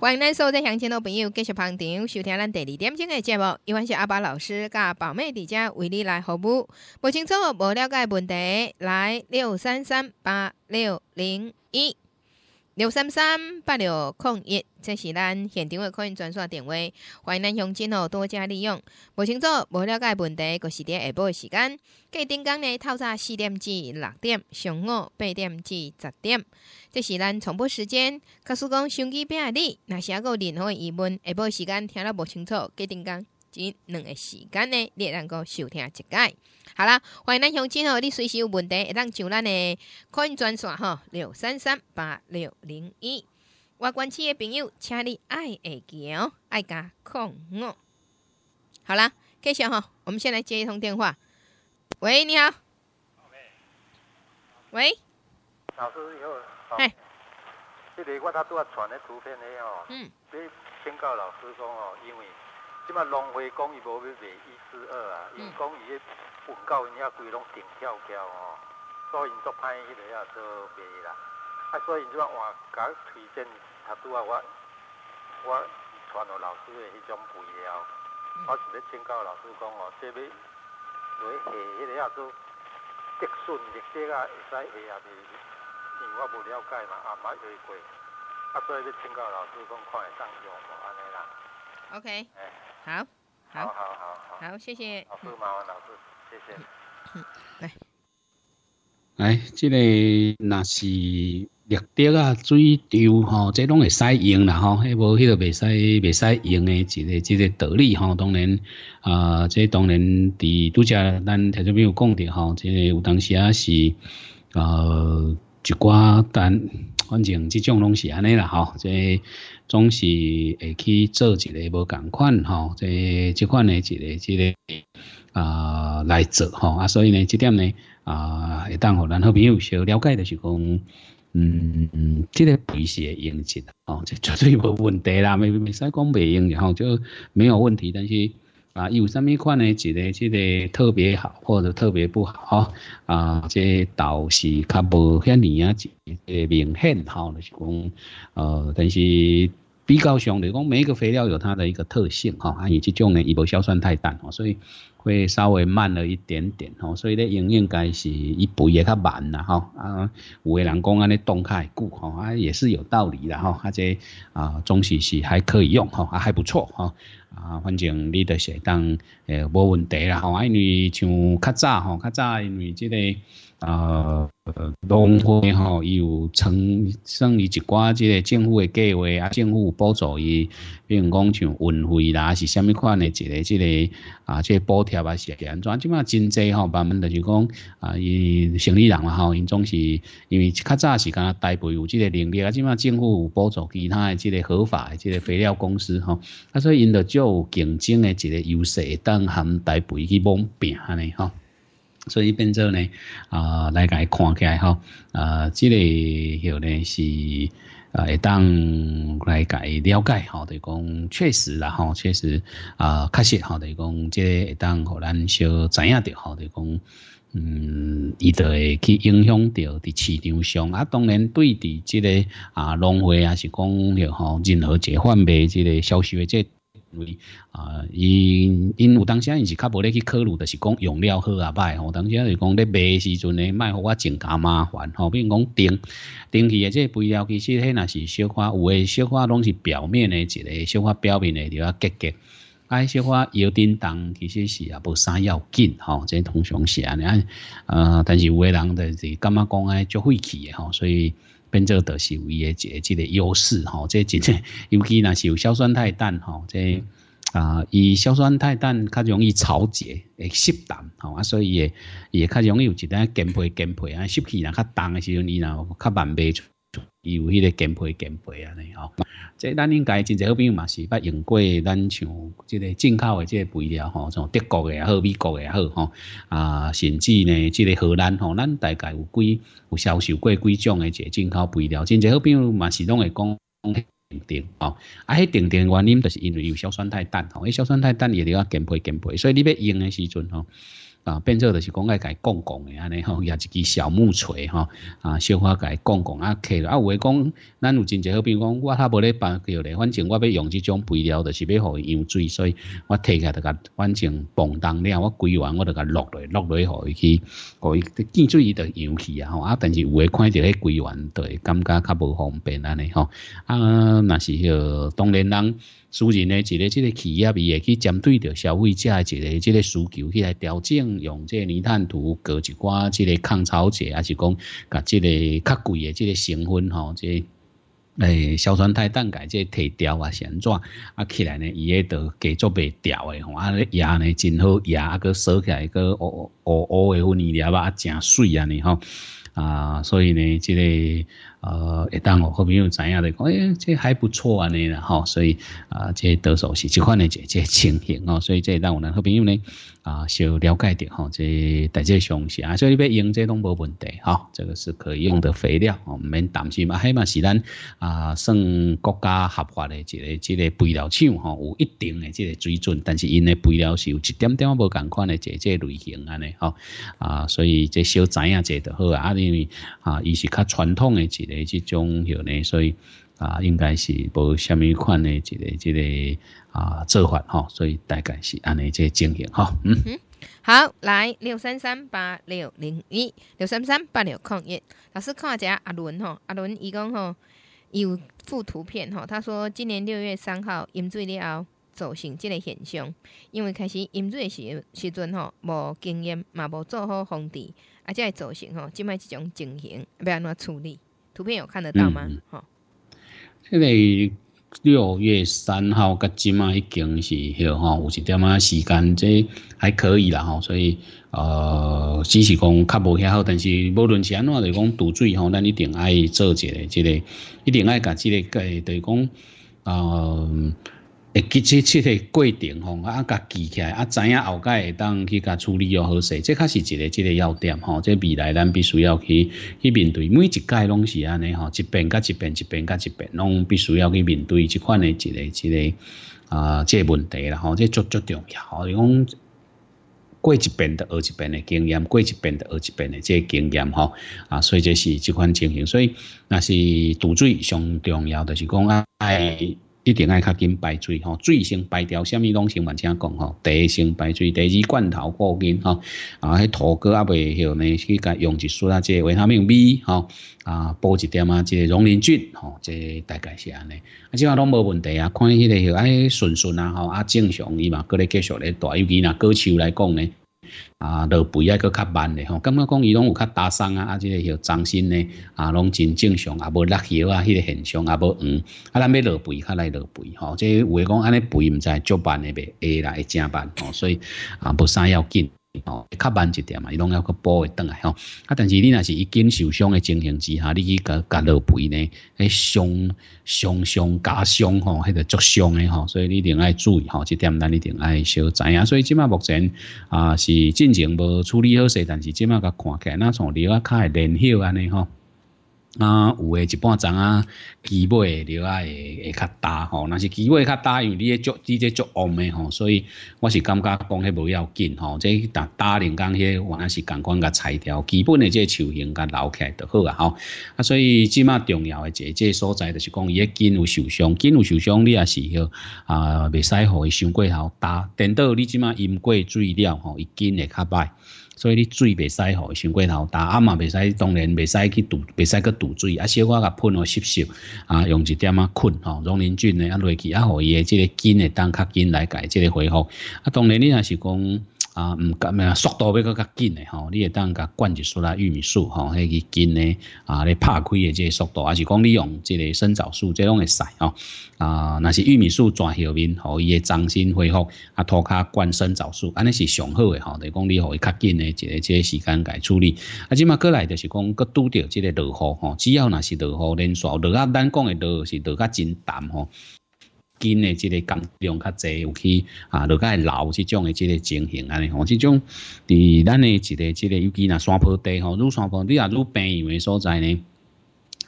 欢迎咱所在乡村的朋友继续捧场收听咱第二点钟的节目，今晚是阿爸老师甲宝妹伫遮为你来服务，不清楚不了解问题来六三三八六零一。六三三八六零一，这是咱现场的可以转线电话，欢迎咱乡亲哦多加利用。无清楚无了解问题，阁是伫下晡的时间。计顶工呢，透早四点至六点，上午八点至十点，这是咱重播时间。告诉讲，相机边的你，若是还有任何的疑问，下晡时间听得无清楚，计顶工。即两个时间呢，你会能够收听一届。好啦，欢迎咱乡亲哦，你随时有问题，会当上咱的可以专线吼六三三八六零一。我关切的朋友，请你爱会记哦，爱加空我。好啦，开始哈，我们先来接一通电话。喂，你好。喂。老师以后，哎，这个我他都传的图片呢哦。嗯。你请教老师讲哦，因为。即嘛浪费，讲伊无要卖一四二啊，伊讲伊迄运到因遐贵拢顶跳跳吼，所以因做歹迄个也做卖啦。啊，所以即嘛换甲推荐，读拄啊，我我传互老师诶迄种配料，我是要请教老师讲哦，即落买下迄个也做得绿色啊，会使下啊是，因为我无了解嘛，也毋知会贵。啊，所以要请教老师讲看会上用无安尼啦。OK。好好好，好谢谢。老师，麻烦老师，谢谢。嗯，来，来，即个那是绿德啊，最丢吼，即拢会使用啦吼，迄无迄个未使未使用的一个一个道理吼，当然啊，即当然伫拄则咱听众朋有讲的吼，即有当时啊是呃一寡单。反正这种拢是安尼啦，吼，即总是会去做一个无同款，吼，即即款的一个一个啊来做，吼啊，所以呢，这点呢啊会当咱好朋友小了解的是讲，嗯，即个是会用得，哦，这绝对无问题啦，没没使讲袂用，然后就没有问题，但是。啊，有什咪款呢？一个这个特别好，或者特别不好？啊，即倒是较无遐尼啊，一个明显吼，就是讲呃，但是比较上就讲每一个肥料有它的一个特性，哈。啊，伊即种呢伊无硝酸态氮，所以会稍微慢了一点点，吼。所以咧应应该是伊肥也较慢啦，哈。啊，有个人讲安尼冻开久，吼，啊也是有道理的，哈。啊，即啊东西是还可以用，哈，还不错，哈。啊，反正你就是当诶无问题啦吼，因为像较早吼，较早因为即个。啊，农会吼，有生伊一寡即个政府诶计划啊，政府补助伊，比如讲像运费啦，是虾米款诶一个即个啊，即个补贴啊，是安怎？即卖真济吼，慢慢就是讲啊，伊生意人嘛吼，因总是因为较早敢若，代培有即个能力啊，即卖政府有补助其他诶即个合法诶即个肥料公司吼，啊，所以因就就有竞争诶一个优势，当含代培去往拼安尼吼。所以变做呢，啊，内家会看起来吼，啊，即个迄呢是啊，会当来家会了解吼，著是讲确实啦吼，确实啊，确实吼，著讲即个会当互咱小知影着吼，著是讲，嗯，伊著会去影响着伫市场上啊，当然对伫即个啊，农会啊，是讲迄吼，任何一个范围，即个销售的这。为啊，因因有当时啊，是较无咧去考虑，就是讲用料好啊歹吼。当时啊是讲咧卖时阵咧卖，我真加麻烦吼。比如讲钉钉起诶，这肥料其实迄那是小可，有诶小可拢是表面诶一个小可表面诶，着啊结结。啊，小可摇叮当，其实是也无啥要紧吼，即通常是安尼啊。呃，但是有诶人就是感觉讲诶足费气诶吼，所以。变做的是有伊个即个优势吼，即真，尤其若是有硝酸钛氮吼，即啊，伊硝酸钛氮较容易潮结，会吸氮吼啊，所以伊伊也较容易有一点坚皮坚皮啊，吸气若较重诶时阵，伊若较慢灭出。有迄个减肥减肥安尼吼，即咱应该真侪好朋友嘛是捌用过咱像即个进口的即个肥料吼，从德国也好，美国也好吼，啊，甚至呢即个荷兰吼，咱大概有几有销售过几种的一个进口肥料，真侪好朋友嘛是拢会讲定定吼，啊，迄定定原因就是因为有硝酸太氮吼，迄硝酸太氮也了要减肥减肥，所以你要用的时阵吼。啊，变做就是讲爱家讲讲的安尼吼，也一支小木锤吼，啊，小可家讲讲啊，揢落啊。有诶讲，咱有真侪，好比讲，我较无咧办叫咧，反正我要用即种肥料，就是要互伊水，所以我摕起来就甲，反正磅当了，我归完我就甲落落落落去，互伊去，互伊见水伊就游去啊。吼啊，但是有诶看到迄归完，就会感觉较无方便安尼吼。啊，那是许当然人。私人呢，一个这个企业，伊也去针对着消费者一个这个需求去来调整，用这个泥炭土搞一寡，这个抗潮剂还是讲，甲这个较贵的这个成分吼，这诶，硝酸钛氮钙，这提调啊，形状啊起来呢，伊也着继续袂调的吼，啊，牙呢真好，牙啊，佮烧起来，佮乌乌乌的混泥料吧，真水啊，你吼，啊，所以呢，这个。呃，会当哦，好朋友知影的，讲哎，这还不错啊，你啦吼，所以啊，这得手是就款的这这情形哦，所以这一当我们好朋友呢。啊，少了解点吼，即大家相信啊，所以要用即拢无问题吼，这个是可以用的肥料，吼，唔免担心嘛，迄嘛是咱啊算国家合法的一个一个肥料厂吼，有一定的这个水准，但是因的肥料是有一点点无同款的这这类型安尼吼啊，所以这小知影者就好啊，因为啊，伊是较传统的一个这种吼呢，所以啊，应该是无虾米款的一个一个。啊，做法哈，所以大概是安尼这情形哈。嗯好，来六三三八六零一六三三八六空一。老师看一下阿伦吼，阿伦伊讲吼有附图片吼，他说今年六月三号饮醉了，造成这个现象，因为开始饮醉时时阵吼无经验嘛，无做好防备，啊，才会造成吼即卖即种情形，要安怎处理。图片有看得到吗？吼，这个六月三号个即啊已经是许吼，有一点啊时间，这还可以啦吼。所以呃，只是讲较无遐好，但是无论是安怎来讲，堵水吼，咱一定爱做一下这个，一定爱甲即个个，就是讲呃。诶，其实这个过程吼，啊，甲记起来，啊，知影后盖当去甲处理要好势，这较是一个一个要点吼。这未来咱必须要去去面对，每一届拢是安尼吼，一遍甲一遍，一遍甲一遍，拢必须要去面对这款诶一个一个啊，即个问题啦吼，即足足重要。吼、用过一遍的学一遍的经验，过一遍的学一遍的即个经验吼，啊，所以这是即款情形，所以那是水上重要，就是讲爱。一定爱较紧排水吼，水先排掉，虾米拢先万先讲吼。第一先排水，第二罐头固定吼。啊，迄土过啊未，晓呢，去甲用一疏啊，即为他免咪吼。啊，补一点啊，即农林菌吼，即大概是安尼。啊，即话拢无问题啊，看迄个，许吼，顺顺啊吼，啊正常伊嘛，各咧继续咧大，尤其若果手来讲呢。啊，落肥啊，佫较慢的吼，感觉讲伊拢有较搭生啊，啊，这个许长心呢，啊，拢真正常，也无落肉啊，迄个现象也无黄，啊，咱要落肥较来落肥吼，即为讲安尼肥毋知加班的呗，下来正慢吼，所以啊，无啥要紧。哦，较慢一点嘛，伊拢要去补会倒来吼。啊，但是你若是已经受伤的情形之下，你去甲甲落肥呢？迄伤伤伤加伤吼，迄个足伤的吼，所以你定爱注意吼，这点咱一定爱小知影。所以即麦目前啊是进行无处理好势，但是即麦甲看起来，那从另啊看会连休安尼吼。啊，有诶一半长啊，机尾了啊会会较大吼，若是机尾较大，为你诶足你这足旺诶吼，所以我是感觉讲迄无要紧吼，即搭搭零工迄原来是刚刚甲裁掉，基本诶即个树形甲留起来就好啊吼。啊，所以即马重要诶，即这所在就是讲伊诶筋有受伤，筋有受伤你也是迄，啊未使互伊伤过头，搭等到你即马阴过水了吼，伊筋会较歹。所以你水别使好，伤过头大阿嘛别使，当然别使去堵，别使去堵水，啊小可甲喷哦湿湿，啊用一点啊困吼，溶磷菌呢啊落去啊互伊个即个筋诶当较紧来解即个恢复，啊当然你若是讲。啊，唔敢啊，速度要较较紧咧吼，你当甲灌一束啦、玉米素吼，迄个紧咧啊，你拍开嘅即个速度，还是讲你用即个生长素，即拢会使吼啊，那是玉米素全后面吼，伊嘅长新恢复啊，涂骹灌生长素，安尼是上好嘅吼，就讲你会较紧咧，即个即个时间来处理。啊，即马过来就是讲佮拄着即个落雨吼，只要那是落雨连续落啊，咱讲嘅落是落较真淡吼。筋的这个工量较侪，有去啊，落会老这种的这个情形安尼，吼，这种伫咱的一个这个，尤其那山坡地吼，愈山坡你啊愈平易的所在呢。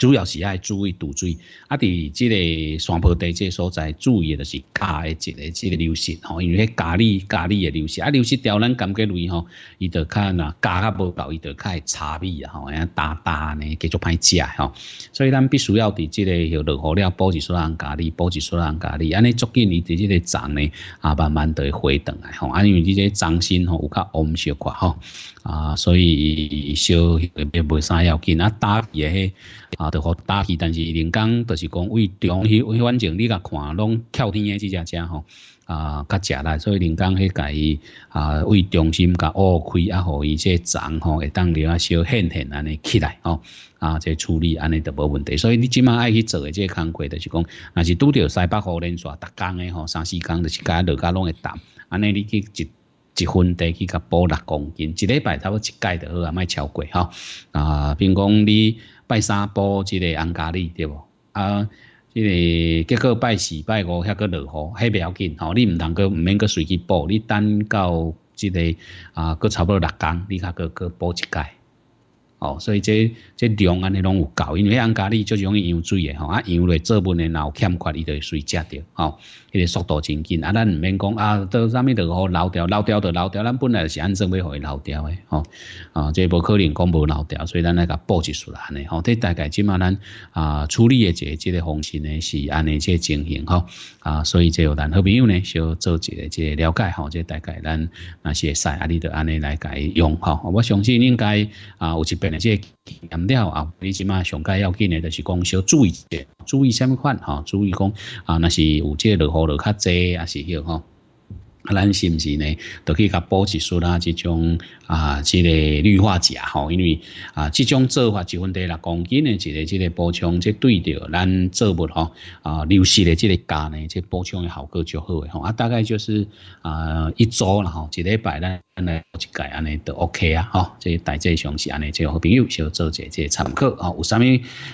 主要是爱注意度水，啊！伫即个山坡地即所在，注意就是咖诶一个即个流失吼，因为迄咖喱咖喱诶流失，啊，流失掉咱感觉类吼，伊就较呐咖较无够，伊就较会差味吼，安尼大大呢，继续歹食吼，所以咱必须要伫即个许落雨了，保持出人咖喱，保持出人咖喱，安尼足见伊伫即个层呢，啊，慢慢就会回转来吼，啊，因为即个中心吼有较暗小寡吼，啊，所以少袂啥要紧，啊，伊诶迄。啊，就互打起，但是人工就是讲，为迄位，反正你甲看拢跳天诶，即只只吼，啊，较食来，所以人工迄个伊啊，为中心甲乌开啊，互伊即长吼，会当了啊，小现现安尼起来吼，啊，即处理安尼就无问题。所以你即马爱去做诶，即工课就是讲，若是拄着西北雨连续逐工诶吼，三四工就是甲落甲拢会澹安尼你去一一分地去甲补六公斤，一礼拜差不多一届就好啊，卖超过吼，啊，比如讲你。拜三波即个安家礼对无？啊，即个结果拜四、拜五遐个落雨，迄袂要紧吼，你毋通个毋免个随机报，你等到即个啊，佫差不多六工，你较佫佫报一届。哦，所以这这量安尼拢有够，因为咖家就容易养水的吼，啊养来做文的嘅老欠款，伊就随食着，吼，迄个速度真紧，啊，咱唔免讲啊，到啥物都好漏掉，漏掉就漏掉，咱本来是安怎要互伊漏掉的，吼，啊，即无可能讲无漏掉，所以咱来甲补起出来尼，吼，这大概起码咱啊处理的一个即个方式呢是安尼即情形吼，啊，所以即有咱好朋友呢，小做一个个了解吼，即大概咱那些使啊，你都安尼来伊用吼，我相信应该啊有一百。即强调啊，你起码上加要紧的，就是讲要注意一下，注意什么款吼？注意讲啊，那是有即落雨落较济啊，是样吼？咱是不是呢？都可以补一士啦，即这种啊，这个氯化钾吼，因为啊，这种做法一分地六公斤的这个这个补充，即对着咱作物吼啊流失的这个钾呢，即补充效果就好诶吼啊，大概就是啊一周啦吼，一礼拜咱来一届安尼都 OK 啊吼，即大致上是安尼，即好朋友小做一下即参考啊，有啥物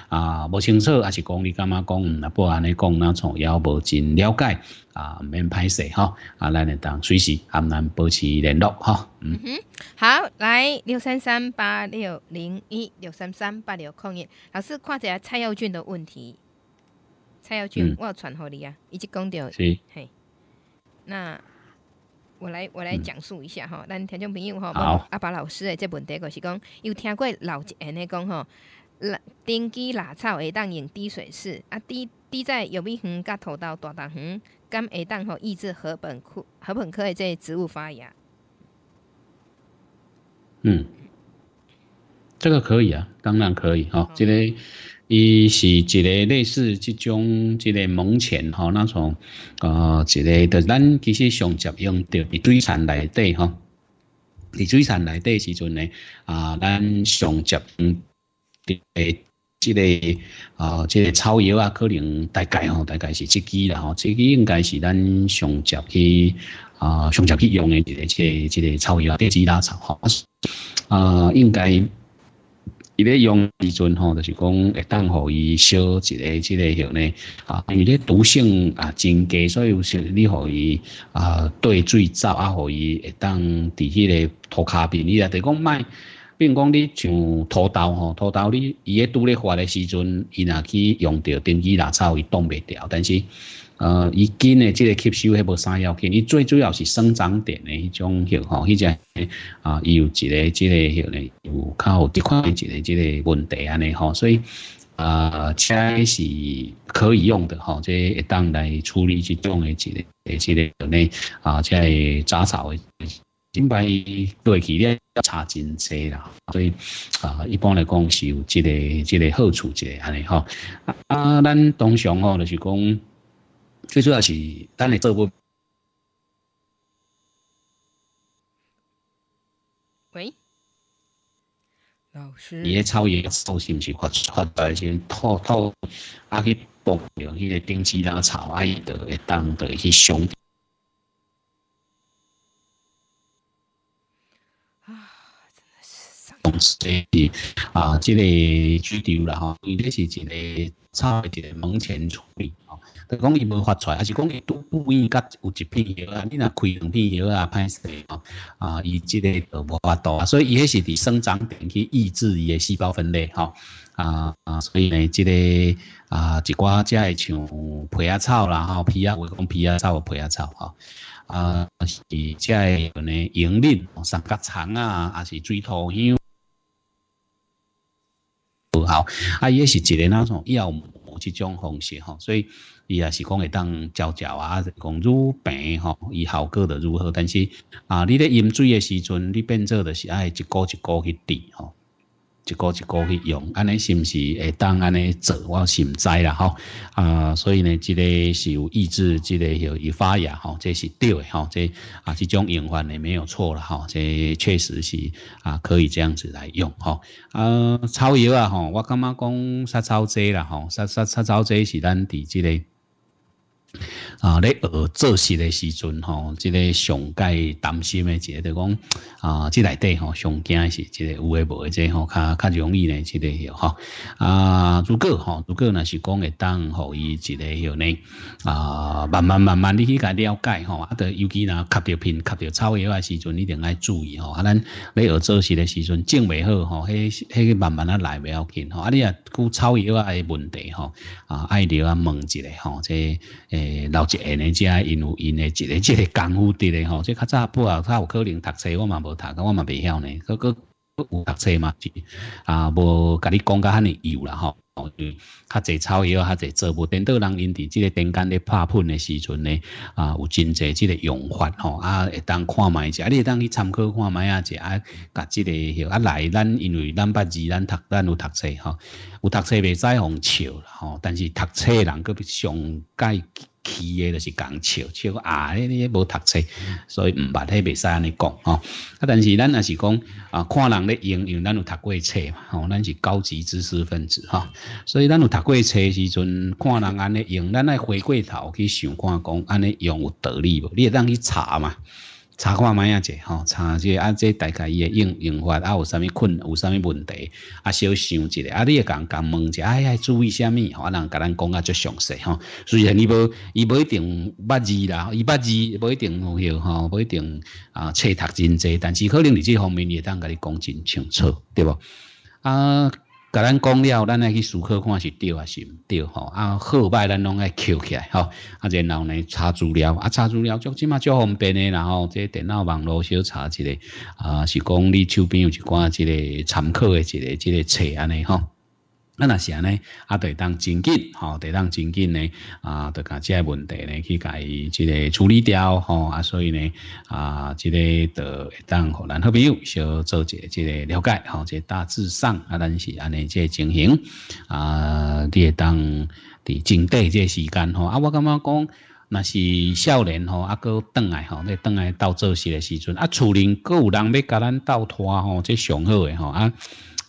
啊不清楚，还是讲你干嘛讲？不安尼讲，从也无真了解啊，免拍势哈啊，咱。随时很难保持联络哈。嗯哼，好，来六三三八六零一六三三八六空一。老师，看一下蔡耀俊的问题。蔡耀俊，我有传互你啊？以及讲着是嘿。那我来我来讲述一下哈，咱听众朋友哈，阿爸老师的这问题就是讲，有听过老一闲的讲哈，丁基拉草下当用滴水式啊，滴滴在右边横甲土到大大横，甘会蛋吼抑制禾本科禾本科的这些植物发芽。嗯，这个可以啊，当然可以哈。这个伊是一个类似即种这个萌前吼那种啊，一个的咱其实上接用到伫水田内底哈。伫水田内底时阵呢啊，咱上接诶。即个啊即个草药啊可能大概吼大概是即支啦吼即支应该是咱上常去啊上常去用诶一个一个即个草药啊电子拉草吼啊应该伊咧用时阵吼就是讲会当互伊烧一个即个药咧啊因为咧毒性啊真低所以有时你互伊啊缀水走啊互伊会当伫迄个涂骹边伊啊著讲莫比如讲你像土豆吼，土豆你伊咧拄咧发的时阵，伊若去用着电器垃草，伊挡袂掉。但是，呃，伊根的即个吸收迄无啥要紧，伊最主要是生长点的迄种吼，迄、只、就啊，伊有一个即个吼嘞，有靠抵抗的一个即个问题安尼吼，所以啊，车是可以用的吼，这会当来处理这种的一个、即个呢啊，即系杂草。品牌对质咧差真侪啦，所以啊，一般来讲是有即个、即个好处、者个安尼吼。啊，咱通常吼就是讲，最主要是咱会做不，喂，老师，你咧炒药，是毋是发发白，先透透啊去放掉，迄个丁香啦、草啊，伊著会当会去上。是啊，即个主流啦，吓，呢啲是前个草唔多门蒙处理吼，佢讲伊无发来，还是讲佢都意甲有一片药啊，你若开两片药啊，歹死啊！啊，伊即个就法发啊，所以伊个是伫生长点去抑制伊的细胞分裂，吓啊啊，所以呢，即个啊一寡只会像皮叶草啦，吼，皮啊，我讲皮叶草皮叶草，吼，啊，是只系可能盈三角虫啊，啊，是水土香。不好，啊，伊也是一个那种药物一种方式吼，所以伊也是讲会当教教啊，讲愈病吼，伊效果的如何？但是啊，你咧饮水的时阵，你变做的是爱一个一个去滴吼。一个一个去用，安尼是毋是？会当安尼做，我是毋知啦吼。啊，所以呢，这个是有抑制，这个有发芽吼，这是对的吼。这啊，即种隐患也没有错了吼。这确实是啊，可以这样子来用吼。呃，草药啊吼，我刚刚讲杀草剂啦吼，杀杀杀草剂是咱地这个。啊！咧学做事的时阵吼，即个上界担心的一个，就讲啊，即内底吼上惊是即个有诶无诶即吼较较容易呢，即个有吼啊。如果吼如果若是讲诶当互伊一个有呢啊，慢慢慢慢你去甲了解吼，啊，尤其若吸着片吸着草药啊时阵，你一定爱注意吼。啊，咱咧学做事的时阵种未好吼，迄迄个慢慢啊来未要紧吼，啊，你啊，顾草药啊诶问题吼啊，爱着啊、问一下吼，即诶。老一辈呢，遮因有因的一个即个功夫伫咧吼，即较早不啊，较有可能读册，我嘛无读，我嘛袂晓呢。佫佫有读册嘛？啊，无甲你讲甲遐尼幼啦吼。嗯，较侪草药，较侪做无。等到人因伫即个顶间咧拍喷的时阵呢，啊，有真侪即个用法吼，啊，会当看卖者，啊，你会当去参考看卖啊者，啊，甲即个许啊来咱，因为咱捌字咱读，咱有读册吼，有读册袂使互笑啦吼，但是读册人佫上解。起嘅就是讲笑，笑啊，呢呢无读册，所以唔捌，体未使安尼讲吼。啊，但是咱也是讲啊，看人咧用，因为咱有读过册嘛，吼，咱是高级知识分子哈。所以咱有读过册时阵，看人安尼用，咱来回过头去想看，讲安尼用有道理无？你会当去查嘛？查看买啊只，吼查即啊，即大概伊会用用法，啊有啥物困，有啥物问题，啊小想一下，啊你也讲讲问一下，哎呀注意啥物，啊，人甲咱讲啊最详细吼。虽然伊无伊无一定捌字啦，伊捌字无一定有哦吼，无一定啊，册读真济，但是可能你这方面也当甲你讲真清楚，对不？啊。甲咱讲了，咱来去思考看是对还是毋对吼？啊，好歹咱拢爱捡起来吼，啊，然后呢查资料，啊，查资料足即嘛足方便诶。然后这电脑网络小查一下，啊，是讲你手边有一寡这个参考的这个这个册安尼吼。那那安尼，啊，得当精进，吼，得当精进呢，啊，得共这个问题呢去甲伊即个处理掉，吼，啊，所以呢，啊，即个得会当互咱好朋友小做些即个了解，吼，这大致上啊，咱是安尼即个情形，啊，你会当伫精即个时间，吼，啊，我感觉讲，那是少年，吼，啊，搁倒来，吼，咧倒来到做事的时阵，啊，厝里搁有人要甲咱斗拖，吼，这上好诶，吼，啊。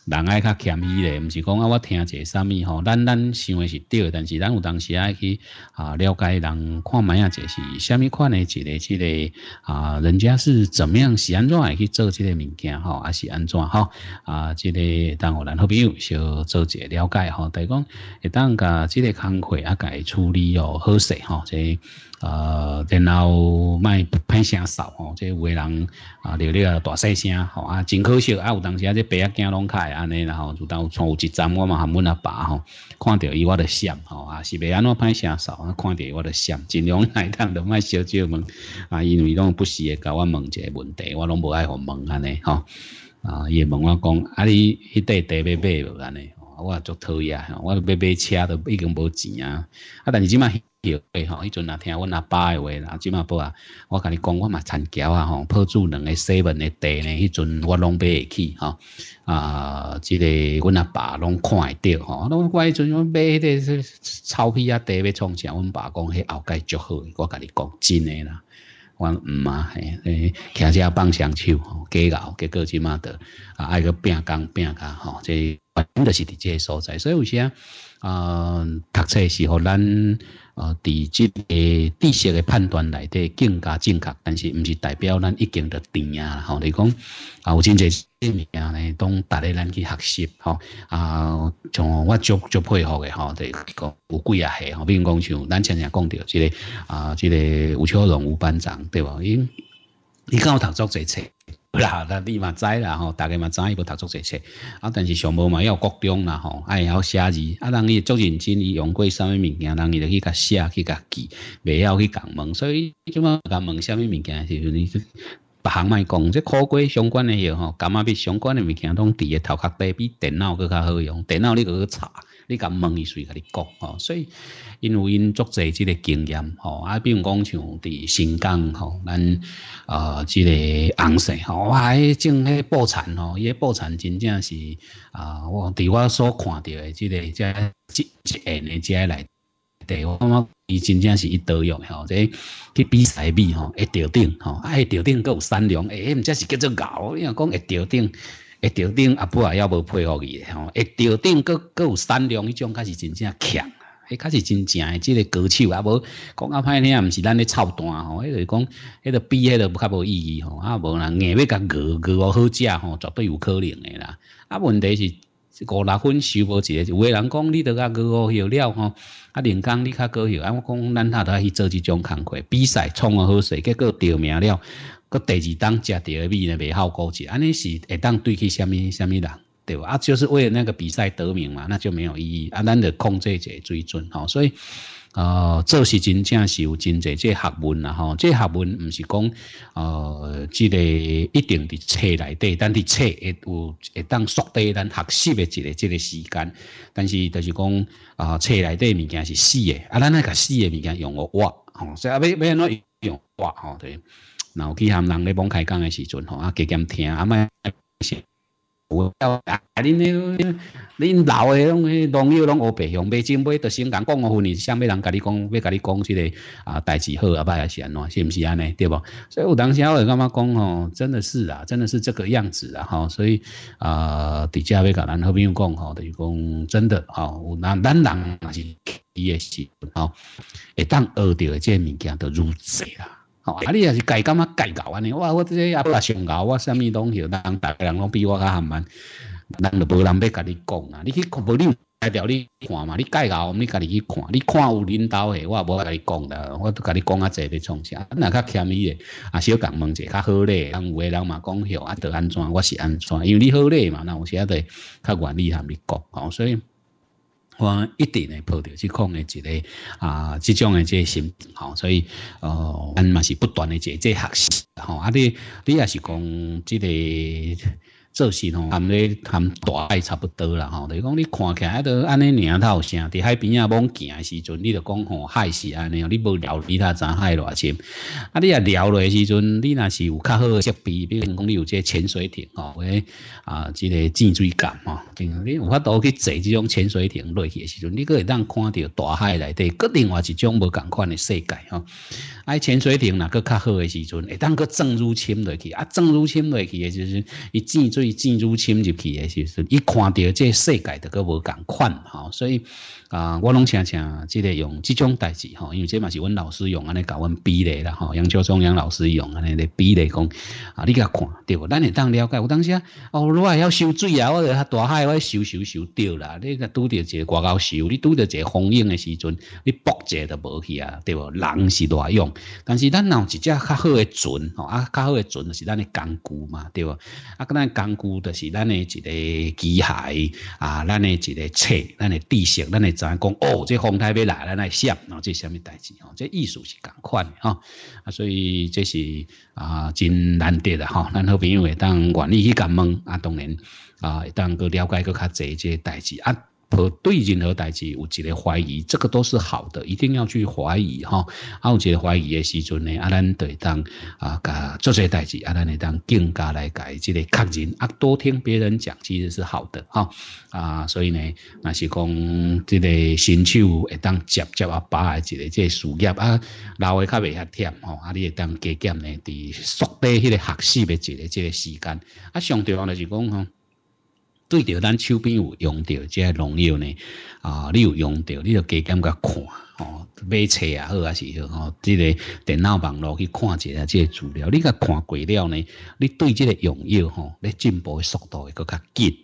人爱较谦虚咧，毋是讲啊！我听者啥物吼，咱咱想诶是对，但是咱有当时爱去啊了解人看卖啊，这是啥物款诶一个、一个啊，人家是怎么样、是安怎去做即个物件吼，还是安怎吼啊，即个当互咱好朋友小做者了解吼，但讲会当甲即个工课啊该处理哦好势吼，即。呃，然后卖拍声少吼，即有个人啊，聊聊大细声吼啊，真可惜啊。有当时啊，即白鸭惊较开安尼然后，就当创有一针，我嘛含阮阿爸吼，看到伊我就闪吼，啊是袂安怎么声少，啊看到伊我就闪，尽量来趟都卖少少问啊，因为拢不时会甲我问一个问题，我拢无爱互问安尼吼啊，伊会问我讲啊，你迄块地要买无安尼，我作退呀，我要买车都已经无钱啊，啊但是即卖。对，吼！迄阵啊，听阮阿爸诶话啦，即嘛不啊，我甲你讲，我嘛残桥啊，吼，破住两个西门诶地呢，迄阵我拢买会起，吼啊，即个阮阿爸拢看会着吼，那我迄阵我买迄个是钞啊，地要创啥，阮爸讲迄后街足好，我甲你讲真诶啦，我唔啊嘿，徛恰放双手吼，加劳加果即嘛得，啊爱去拼工拼工吼，即正就是伫即所在，所以有时啊。啊，读册时候咱，呃，伫这个知识的判断内底更加正确，但是唔是代表咱一定着定啊？吼，你讲啊，有真济，真物件咧，当值得咱去学习，吼，啊，从我足足佩服嘅，吼，这个有几啊下，吼，比如讲像咱前日讲到，即个啊，即个吴超龙吴班长，对吧？因，你看我读足侪册。不啦，那你嘛知啦吼，大家嘛知伊要读作侪册，啊，但是上无嘛要国中啦吼，爱会晓写字，啊，人伊作认真，伊用过啥物物件，人伊就去甲写去甲记，袂晓去问，所以即莫甲问啥物物件，就是你别行莫讲，即考过相关的吼，感觉比相关的物件拢伫个头壳底，比电脑佫较好用，电脑你佮去查，你甲问伊随甲你讲吼，所以。因为因足做即个经验吼，啊，比如讲像伫新疆吼，咱呃即个红色吼，哇，迄种许布产吼，伊个布产真正是啊，我伫我所看到个即个即一即个遮来，对我感觉伊真正是一刀肉吼，即去比赛比吼，会条顶吼，啊，会条顶有三两，哎，毋则是叫做牛，你若讲会条顶会条顶阿婆啊，要无佩服伊吼，会条顶够有三两，迄种才是真正强。迄较是真正诶，即个高手啊，无讲较歹听，毋是咱咧炒段吼，迄个讲，迄个比迄个较无意义吼，啊无人硬要甲鱼鱼哦好食吼，绝对有可能诶啦。啊问题是五六分收无一个，有诶人讲你着甲鱼哦去了吼，啊人工你较过去啊我讲咱下头去做即种工课比赛创啊好势，结果钓名了，搁第二当食第二味呢袂好过只，安尼是会当对起虾米虾米人？对吧？啊，就是为了那个比赛得名嘛，那就没有意义啊。咱得控制一个水准，好，所以，呃，做是真正是有真侪这学问啦吼。这学问唔是讲呃，这个一定伫册内底，但伫册会有会当缩短咱学习的这个这个时间。但是就是讲啊，册内底物件是死的，啊，咱那个死的物件用我挖，吼，所以啊，不要不要那用挖，吼，对。然后去他人咧帮开讲的时阵，吼，啊，加减听，啊，麦。有啊！恁恁恁老的拢去，朋友拢后白相，买金买着先港讲我分，呢，想咩人甲你讲，要甲你讲出个啊？代志好啊，阿啊，是安怎，是毋是安尼，对无？所以有当时我感觉讲哦，真的是啊，真的是这个样子啊！吼，所以啊，伫遮要甲咱好朋友讲好？等于讲真的啊，有咱咱人也是好，一学着诶，即个物件，着如此啊。啊！你也是改感觉改搞安尼？哇！我这阿爸上搞我啥物拢西，人大家人拢比我较含慢，咱就无人要甲你讲啊。你去，无论代表你看嘛，你改搞，你家己去看。你看有领导的，我也无甲你讲啦，我都甲你讲啊，这在创啥？那较欠伊的，啊，小讲问者较好咧。人有个人嘛讲，诺啊，得安怎？我是安怎？因为你好咧嘛，那有时啊著较愿意含你讲。吼，所以。我一定会抱着，只控的一个啊，这种的这个心吼，所以哦，咱嘛是不断的在在学习吼，啊你你也是讲这个。做事吼，含咧含大海差不多啦吼。就是讲你看起来都安尼凉有声，伫海边啊往行诶时阵，你就讲吼海是安尼哦。你无聊其他查海偌深，啊，你啊聊落诶时阵，你那是有较好个设备，比如讲你有这潜水艇吼，欸啊，即个潜水竿吼，就你有法度去坐这种潜水艇落去的时阵，你个会当看到大海内底各另外一种无同款的世界吼。啊，潜水艇若个较好个时阵，会当佫正入深落去，啊，正入深落去的时阵，伊潜。所以，渐入侵入去的时候，一看到这世界都跟我同款哈，所以。啊，我拢请请，即个用即种代志吼，因为即嘛是阮老师用安尼教阮比例啦吼，杨秋松杨老师用安尼咧比例讲，啊，你甲看，对无？咱会当了解，有当时啊，哦，我还要收水啊，我咧大海，我收收收掉啦，你甲拄着一个外高收，你拄着一个风景的时阵，你卜者都无去啊，对无？人是偌用，但是咱有一只较好的船吼，啊，较好的船就是咱的工具嘛，对无？啊，甲咱工具就是咱的一个机械啊，咱的一个册，咱的知识，咱的。在讲哦，这风台要来了那像，然后这什么代志哦？这艺术是共款的哈，啊，所以这是啊真难得的哈。咱好朋友会当愿意去问，啊，当然啊会当个了解，个较侪这代志啊。对任何代志有一个怀疑，这个都是好的，一定要去怀疑哈。啊，有这个怀疑的时阵呢，啊，咱得当啊，甲做些代志，啊，咱会当更加来改这个确认。啊，多听别人讲其实是好的哈。啊，所以呢，那是讲这个新手会当接接啊把这个这事业啊，老的较袂遐忝吼，啊，你会当加减呢，伫缩短迄个学习的这个这个时间。啊，相对方来是讲哈。对着咱手边有用到即个农药呢，啊，你有用到，你著加减甲看，哦，买册也好还是吼，即个电脑网络去看一下即个资料，你甲看过了呢，你对即个用药吼，你进步的速度会搁较紧。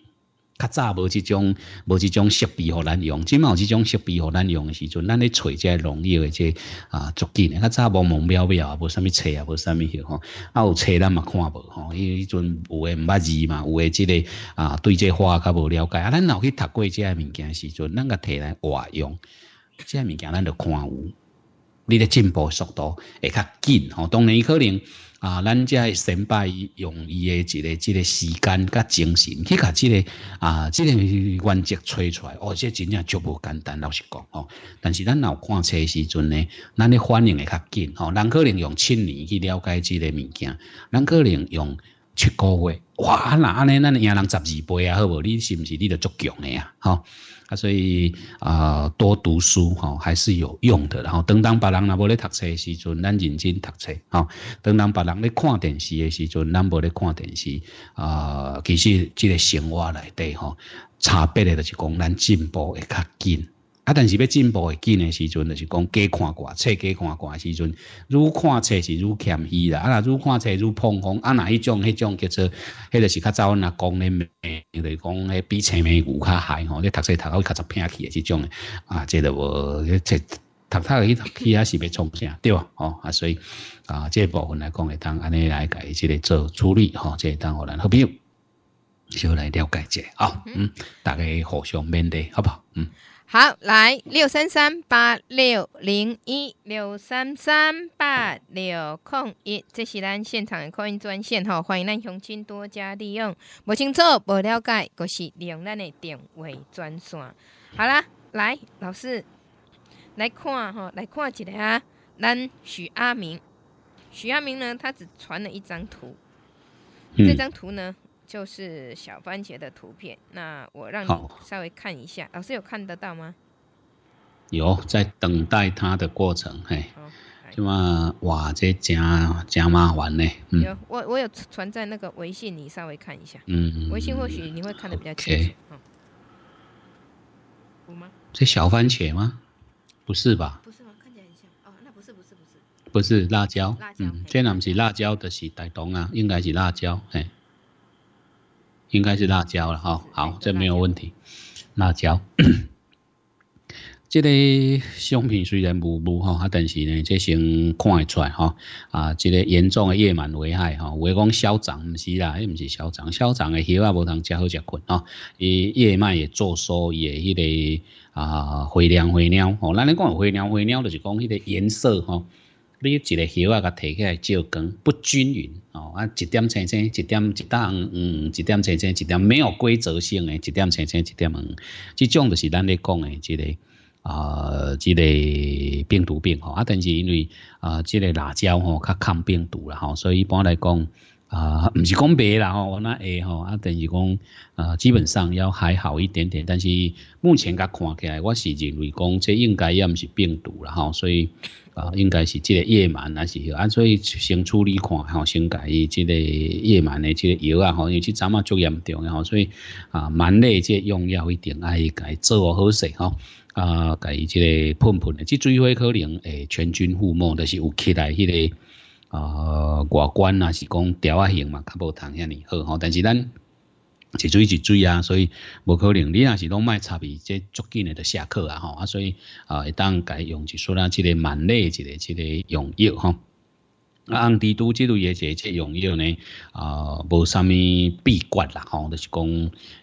较早无这种，无这种设备互咱用。即卖有这种设备互咱用的时阵，咱咧找遮容易的即啊，足紧诶较早无目标目啊，无啥物找啊，无啥物许吼，啊有找咱嘛看无吼。为迄阵有诶毋捌字嘛，有诶即个啊对即花较无了解啊。咱有去读过即物件时阵，咱甲摕来活用，即物件咱着看有。你的进步速度会较紧吼，当然可能。啊，咱即会先拔伊用伊诶一个、即个时间甲精神去甲即个啊，即个原则吹出来，哦，即真正足无简单，老实讲吼。但是咱有看车时阵呢，咱咧反应会较紧吼。人可能用七年去了解即个物件，咱可能用七个月哇那安尼咱赢人十二倍啊，好无？你是毋是你着足强诶呀？吼！啊，所以啊，多读书吼还是有用的。然后，当当别人若无咧读册时阵，咱认真读册吼；当当别人咧看电视的时阵，咱无咧看电视啊。其实，这个生活内底吼，差别的就是讲，咱进步会较紧。啊，但是要进步会紧的时阵，就是讲加看惯，册加看惯时阵，愈看册是愈欠伊啦。啊，若愈看册愈蓬风，啊，哪一种？迄种叫做，迄个是较早那讲人面，就是讲，迄比钱面有较害吼。你读册读到较十片去的这种的，啊，这就无，切，读读去去也是要创啥，对吧？哦，啊，所以，啊，这部分来讲会当安尼来改，即个做处理吼，即会当让好朋友，小来了解者啊，嗯，大家互相勉励，好不好？嗯。好，来六三三八六零一六三三八六空一，这是咱现场的扩音专线哈，欢迎咱乡亲多加利用。不清楚、不了解，就是利用咱的定位专线。好啦，来老师来看哈，来看一下咱许阿明，许阿明呢，他只传了一张图，这张图呢？就是小番茄的图片，那我让你稍微看一下，老师有看得到吗？有在等待它的过程，嘿。什么哇这真加麻烦呢？有我我有存在那个微信，你稍微看一下，嗯，微信或许你会看的比较清楚。这小番茄吗？不是吧？不是吗？看起来很像哦，那不是不是不是，不是辣椒，嗯，这也不是辣椒，的是大同啊，应该是辣椒，哎。应该是辣椒了哈，好，这没有问题。辣椒，这个商品虽然无无哈，啊，但是呢，即先看会出来哈。啊，这个严重的夜螨危害哈，我讲消长唔是啦，迄唔是消长，消长的叶啊无通吃好吃困哈，伊叶脉也做缩，也迄个啊灰亮灰鸟哦，咱咧讲灰鸟灰鸟就是讲迄个颜色哈。一个叶啊，甲提起来照光不均匀哦，啊，一点青青，一点一单嗯，一点青青，一点没有规则性的，一点青青，一点嗯，这种就是咱咧讲的，即个啊，即个病毒病吼，啊，但是因为啊，即个辣椒吼，较抗病毒啦吼，所以一般来讲。啊，唔是讲白啦，吼，我那会吼啊，等于讲，啊，基本上要还好一点点，但是目前甲看起来，我是认为讲，即应该也唔是病毒啦，吼，所以，啊，应该是即个夜螨还是，啊，所以先处理看，吼，先改伊即个夜螨的即个药啊，吼，因为这阵啊最严重，吼，所以，啊，慢啲即用药一定要改做好势，吼。啊，伊即个喷喷，即最衰可能诶全军覆没，都是有期待，迄个。啊，外观啊是讲调啊型嘛，较无通遐尼好吼。但是咱一水一水啊，所以无可能。你啊是拢卖差别，即足紧的就下课啊吼啊，所以啊会当改用一塑啊，之个万类一个之个用药哈。啊红蜘蛛即类诶者这用药呢啊无啥物秘诀啦吼著是讲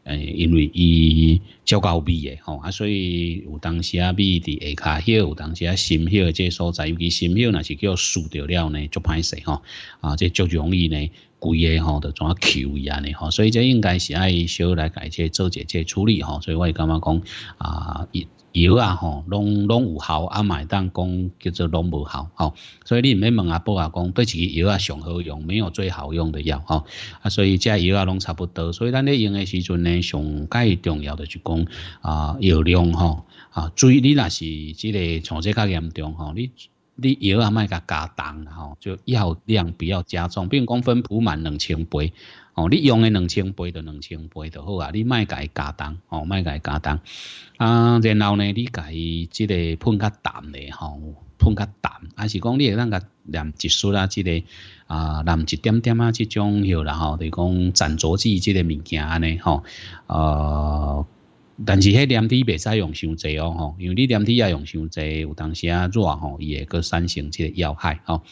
诶因为伊照较有味诶吼啊所以有当时啊味伫下骹迄有当时啊心血即所在尤其心血若是叫输着了呢足歹势吼啊即足容易呢规诶吼，就怎啊求伊安尼吼，所以这应该是爱小来改这做者这处理吼，所以我感觉讲啊药啊吼，拢拢有效啊，买单讲叫做拢无效吼，所以你毋免问阿伯阿公，对己药啊上好用，没有最好用的药吼，啊所以这药啊拢差不多，所以咱咧用诶时阵呢，上介重要的就是讲啊药量吼，啊注意你那是即个从即较严重吼你。你药啊，卖甲加重吼，就药量比较加重。比如讲，分补满两千杯，哦，你用的两千杯就两千杯就好啊。你卖加加重，哦，卖加加重啊。然后呢，你改即个喷较淡的吼，喷较淡。还是讲你会当甲染一丝啊，即个啊染一点点啊，即种许然后对讲染着剂即个物件安尼吼，呃。但是迄粘滴袂使用伤侪哦吼，因为你粘滴也用伤侪，有当时啊热吼，伊会产生即个要害吼。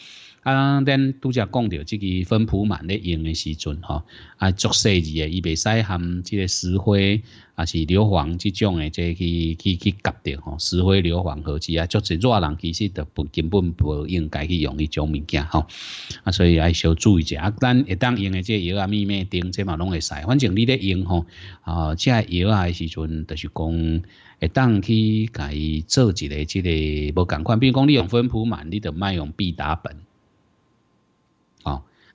啊，咱拄则讲着，即个分铺满咧用诶时阵吼，啊，足细字诶，伊未使含即个石灰，啊是硫磺即种诶，即去去去夹着吼，石灰、硫磺合止啊，足侪热人其实都不，根本不应该去用迄种物件吼，啊，所以爱小注意者。啊，咱一当用诶即药啊，嘧嘧啶即嘛拢会使，反正你咧用吼，啊，即药啊诶时阵，就是讲会当去甲伊做一个即个无共款，比如讲，你用分铺满，你着卖用必达本。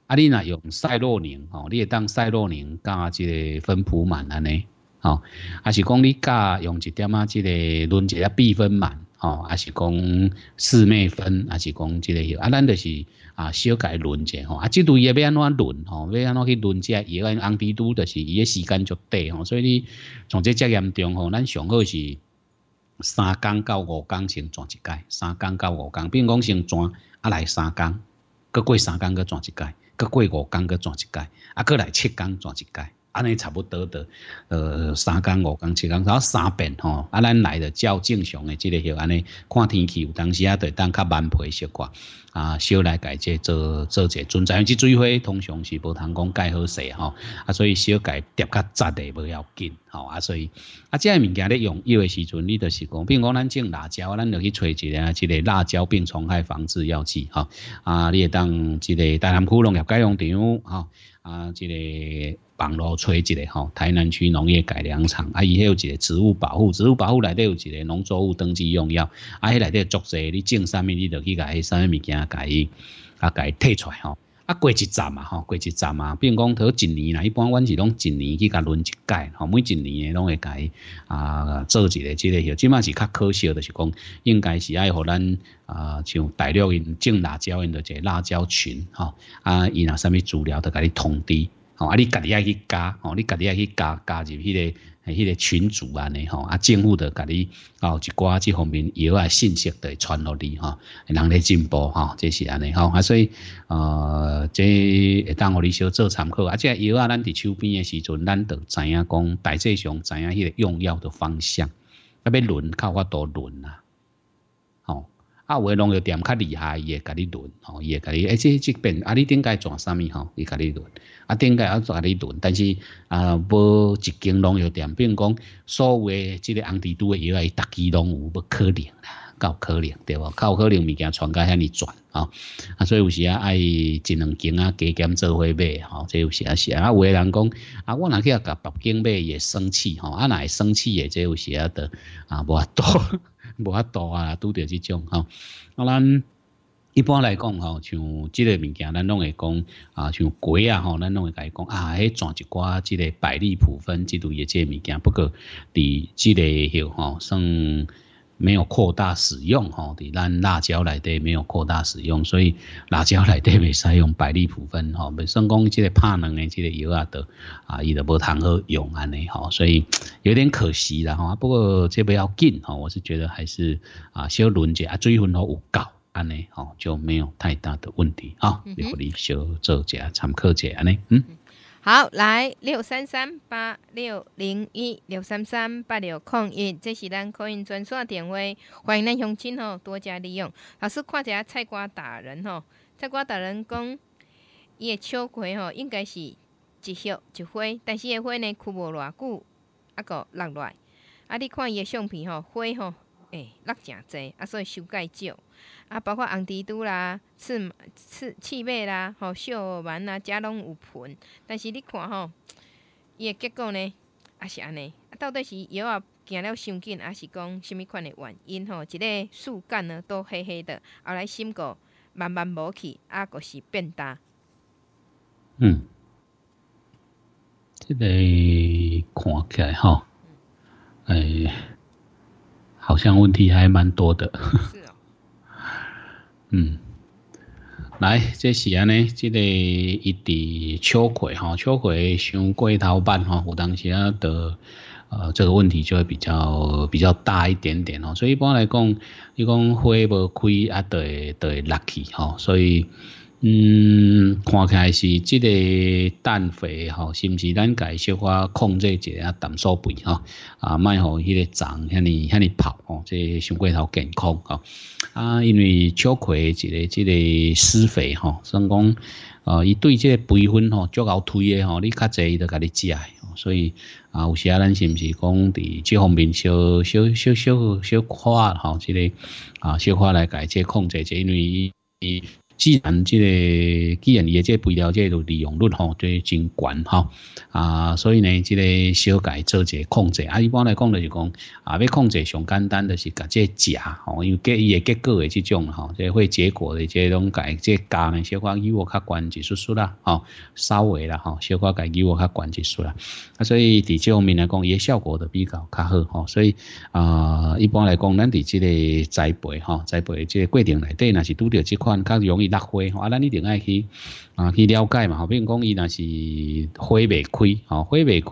啊，你若用赛洛宁吼，你会当赛洛宁加一个分铺满安尼哦，还是讲你加用一点啊，即个轮者啊，比分满哦，还是讲四美分，还是讲即个。啊，咱就是啊，小解轮者吼，啊，即度伊要安怎哦，吼，要怎去轮者，伊个按制度就是伊个时间就短哦，所以你从这遮严重哦，咱上好是三工到五工先转一届，三工到五工，并讲先转啊来三工，过过三工个转一届。佮过五天佮转一届，啊，过来七天转一届。安尼差不多的，呃，三工五工七工，然后三遍吼。啊，咱来的较正常的，即个许安尼看天气，有当时啊，得当较慢批习惯。啊，小来改这做做这下，存在水花，通常是无通讲盖好势吼。啊，所以小改叠较杂的，不要紧吼。啊，所以啊，即个物件咧用，药的时阵你就是讲，比如讲咱种辣椒，咱就去找一个这个辣椒病虫害防治药剂哈。啊，你会当这个大南区农业改良场哈。啊，即个网络吹一个吼，台南区农业改良场，啊，伊迄有一个植物保护，植物保护内底有一个农作物登记用药，啊，迄内底作者你种啥物，你得去甲迄啥物物件甲伊，啊，甲伊退出吼。啊，过一阵嘛吼，过一阵嘛，比如讲头一年啦，一般阮是拢一年去甲轮一届吼，每一年诶拢会甲伊啊，做一个即个许，即卖是较可惜，就是讲应该是爱互咱啊，像大陆因种辣椒因着一个辣椒群吼，啊，伊若啥物资料著甲你通知吼，啊，你家己爱去加吼，你家己爱去加加入迄个。迄个群主安尼吼啊，政府的甲你，哦一寡这方面药啊信息的传落你哈，人类进步哈，这是安尼吼，啊所以呃，这会当互你小做参考，啊，即药啊，咱伫手边的时阵，咱就知影讲大致上知影迄个用药的方向，啊，要别轮靠我多轮啊。啊，有诶农药店较厉害，伊会甲你轮吼，伊会甲你，而且即边啊，你顶界转啥物吼，伊甲你轮，啊顶界啊转甲你囤，但是啊，无一间农药店，比如讲，所有诶即个红地都诶药，伊逐机拢有，无可能啦，够可能对无？够可能物件传到遐尔转吼，啊，所以有时啊爱一两斤啊加减做伙买，吼，这有时啊是啊，有诶人讲啊，我若去啊甲北京买伊会生气吼，啊若会生气诶，这有时啊得啊无多。无法度啊，拄着即种吼。啊，咱一般来讲吼，像即个物件，咱拢会讲啊，像鸡啊吼，咱拢会甲伊讲啊，迄全一寡即个百利普分即类诶，即个物件，不过伫即个吼吼算。没有扩大使用吼，对咱辣椒来对没有扩大使用，所以辣椒来对未使用百利普酚吼，未算讲即个怕冷的即个药啊得啊，伊得无汤喝用安尼吼，所以有点可惜啦吼。不过这不要紧吼，我是觉得还是啊小轮者啊水分都有够安尼吼，就没有太大的问题啊，你可你小做者参考者安尼嗯。好，来六三三八六零一六三三八六空一，这是咱可以专线电话，欢迎咱乡亲哦，多加利用。老师看一下菜瓜达人哦，菜瓜达人讲伊的秋葵哦，应该是一叶一花，但是花呢枯无偌久，啊个落来，啊你看伊的相片吼，花吼。诶，落真济啊，所以修改少，啊，包括红蜘蛛啦、刺刺刺猬啦、吼小蛾螨啊，遮拢有喷。但是你看吼，伊诶结果呢，啊是安尼。啊，到底是药啊行了伤紧，还是讲什物款的原因？吼，一个树干呢都黑黑的，后来心果慢慢无去，啊，果是变大。嗯，即个看起来吼，诶。好像问题还蛮多的，是哦，嗯，来，这时呢，这个一滴秋葵哈，秋葵上龟头瓣哈，我当时的呃这个问题就会比较比较大一点点哦，所以一般来讲，伊讲花无开啊，对对落去哈，所以。嗯，看起来是即个氮肥吼，是不是咱家小可控制一下氮素肥哈？啊，卖吼迄个长遐里遐里跑哦，即上过头健康哈。啊，因为秋葵一个即个施肥哈，所以讲啊，伊对即个肥分吼足好推的吼，你较济都甲你食。所以啊，有时啊，咱是不是讲伫这方面小小小小小夸哈？即个啊，小可来家己控制这因为伊。既然这个，既然伊个这肥料这都利用率吼，都真悬吼，啊，所以呢，这个小改做一个控制。啊，一般来讲就是讲，啊，要控制上简单就是个这加吼，因为结伊个结果的这种吼，这会结果的这种改这加呢，小可伊我较管结束啦，吼，稍微啦，吼，小可改伊我较管一束啦。啊，所以伫这方面来讲，伊个效果都比较较好吼。所以啊，一般来讲咱伫即个栽培吼，栽培即个过程内底那是拄着这款较容易。落花，吼，啊，咱一定爱去啊，去了解嘛。好比讲，伊那是花未开，吼花未开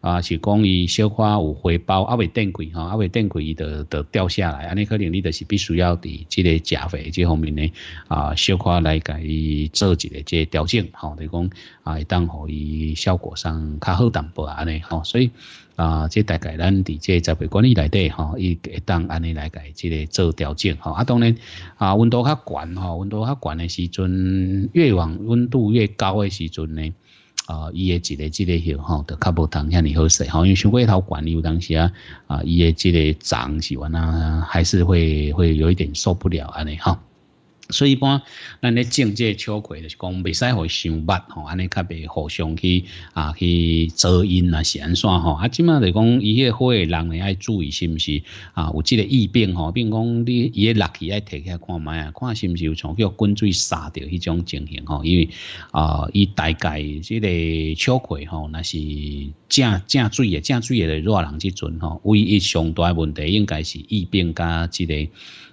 啊，是讲伊小可有花苞啊，未展开，吼啊未展开，伊就就掉下来。安尼可能你就是必须要伫即个施肥这方面呢啊，小可来甲伊做一个个调整，吼，就讲啊，会当互伊效果上较好淡薄安尼，吼，所以。啊，即大概咱伫即栽培管理内底吼，伊会当安尼来改，即个做调整吼。啊，当然啊，温度较悬吼，温度较悬的时阵，越往温度越高的时阵呢，啊，伊个一个即个效吼，就较无同安尼好势吼，因为相对头管理有当时啊，啊，伊个即个涨是完啊，还是会会有一点受不了安尼哈。所以一般，咱咧种这个秋葵就是讲未使互伤捌吼，安尼较未互相去啊去噪音啊安怎吼。啊，即马就讲伊个花人咧爱注意是毋是？啊，有即个疫病吼，并讲你伊个落去爱摕起来看觅啊，看是毋是有像叫滚水杀着迄种情形吼。因为啊，伊大概即个秋葵吼，那是正正水诶，正水诶，热人即阵吼。唯一上大问题应该是疫病加即个。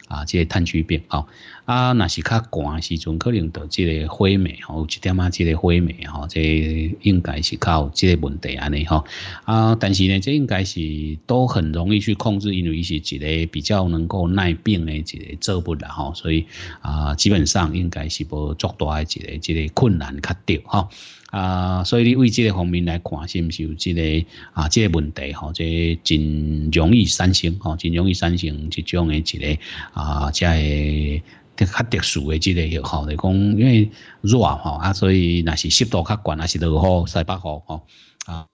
啊，即个炭疽病吼，啊，那是较寒时阵，可能到即个灰霉吼，一点啊，即个灰霉吼，这应该是较有即个问题安尼吼，啊，但是呢，这应该是都很容易去控制，因为是一个比较能够耐病的一个作物啦吼，所以啊，基本上应该是无足多的一个即个困难较着吼。啊，所以你为这个方面来看，是不是有这个啊，这个问题吼，这真容易产生，吼，真容易产生这种的这个啊，即个。较特殊诶，即个吼，来讲因为热吼啊，所以那是湿度较悬，也是落雨、西北风吼啊，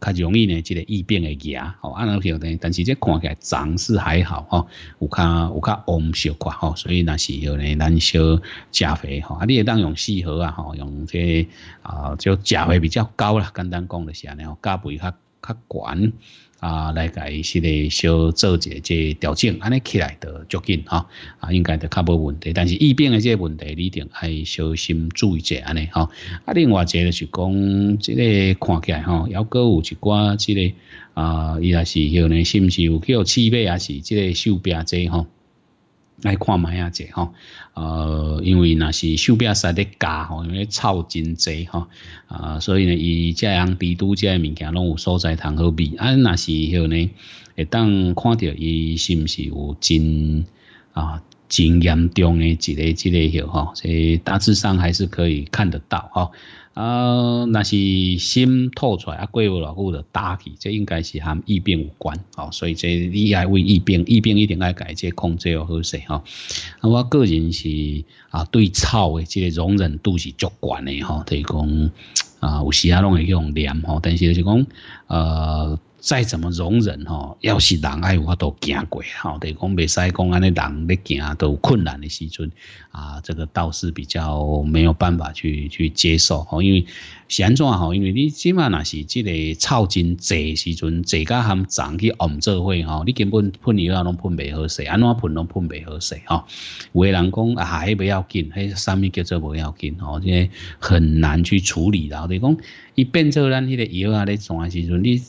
较容易呢，即个疫病会惹吼。啊，但是但是即看起来长势还好吼，有较有较旺小快吼，所以那是有呢难少加肥吼，啊，你会当用四合啊吼，用即啊，就加肥比较高啦，简单讲着是安尼吼，加肥较较悬。啊，来伊是咧小做者这调整，安尼起来的足紧哈。啊，应该得较无问题，但是疫病的即问题，你定爱小心注意者安尼哈。啊，另外一个就讲，即个看起来哈，抑果有一寡即个啊，伊也是可呢，是毋是有叫刺味，还是即个嗅鼻症吼。来看卖下只吼，呃，因为那是手边在的假吼，因为草真济吼，啊，所以呢，伊这样地都这物件拢有所在通好比，啊，那是后呢，会当看到伊是毋是有真啊真严重的一个一个迄吼，所以大致上还是可以看得到吼。啊，那是心吐出来啊，过唔偌固就打去，这应该是含疫病有关，哦。所以这你爱为疫病，疫病一定爱改这控制要好些哈。我个人是啊，对草的这个容忍度是足悬的吼。就是讲啊，有时啊会个用黏吼，但是就是讲呃。再怎么容忍，吼，要是人爱我都行过，吼，对讲未使讲安尼人咧行都困难的时阵，啊，这个倒是比较没有办法去去接受，吼，因为是安怎吼，因为你起码那是即个超进坐时阵，济甲含脏去暗做会，吼，你根本喷药拢喷未好势，安怎喷拢喷未好势吼，有的人讲啊，下不要紧，迄啥物叫做不要紧，吼，即很难去处理的，对讲一变做咱迄个药啊咧的时阵你。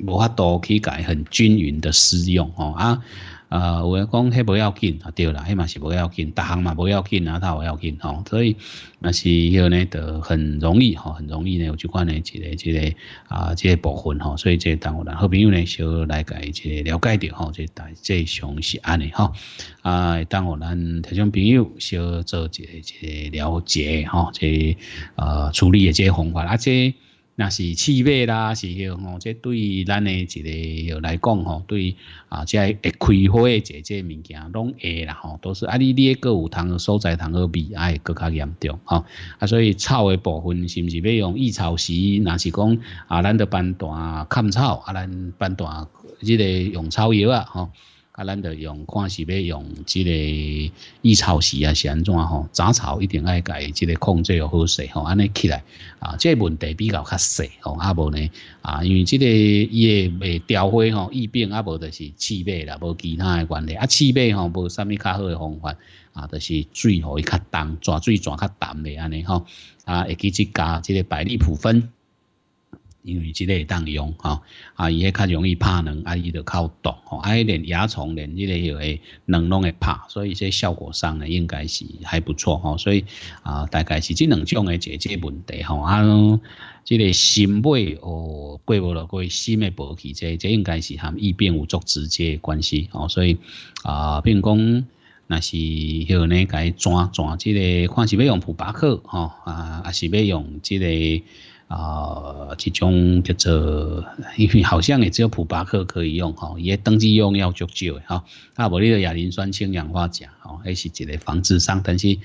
无法度去改很均匀的使用吼啊，呃，有诶讲迄无要紧啊，对啦，迄嘛是无要紧，逐项嘛无要紧啊，它无要紧吼，所以那是个呢，就很容易吼，很容易呢，有就款呢，一个一个啊，即部分吼，所以即当我咱好朋友呢，小来一个了解点吼，即大即详细安尼哈啊，当我咱台商朋友小做一个一个了解哈，即呃处理诶即方法，而且。那是气味啦，是吼，即对咱诶一个来讲吼，对啊，即开花诶这这物件拢会啦吼，都是啊你你个有糖所在糖好味，哎，搁较严重吼，啊所以草诶部分是毋是要用抑草剂，若是讲啊咱要班段砍草，啊咱班段即个用草药啊吼。啊，咱着用，看是要用即个益草时啊，安怎吼？杂草一定爱家即个控制好势吼，安尼起来，啊，即个问题比较较细吼，啊无呢？啊，因为即个伊会调花吼，疫病啊无，就是气病啦，无其他诶关系。啊，气病吼，无啥物较好诶方法，啊，就是水互伊较重，抓水抓较淡诶安尼吼，啊，会去加即个百利普分。因为这个当用吼，啊，伊迄较容易拍人，啊，伊就较毒吼，啊，连蚜虫连这个许个脓拢会拍，所以这效果上呢应该是还不错吼，所以啊，大概是即两种诶解决问题吼，啊，即个心胃哦，过无落过心诶问题，这这应该是含疫病有足直接关系吼，所以啊，比如讲那是许个呢该转转即个，看是要用普巴克吼，啊，还是要用即个。啊，这种叫做，因为好像也只有普巴克可以用哈，伊登记用要足少的哈，啊，无你了亚磷酸氢氧化钾，哦，还是一个防止伤，但是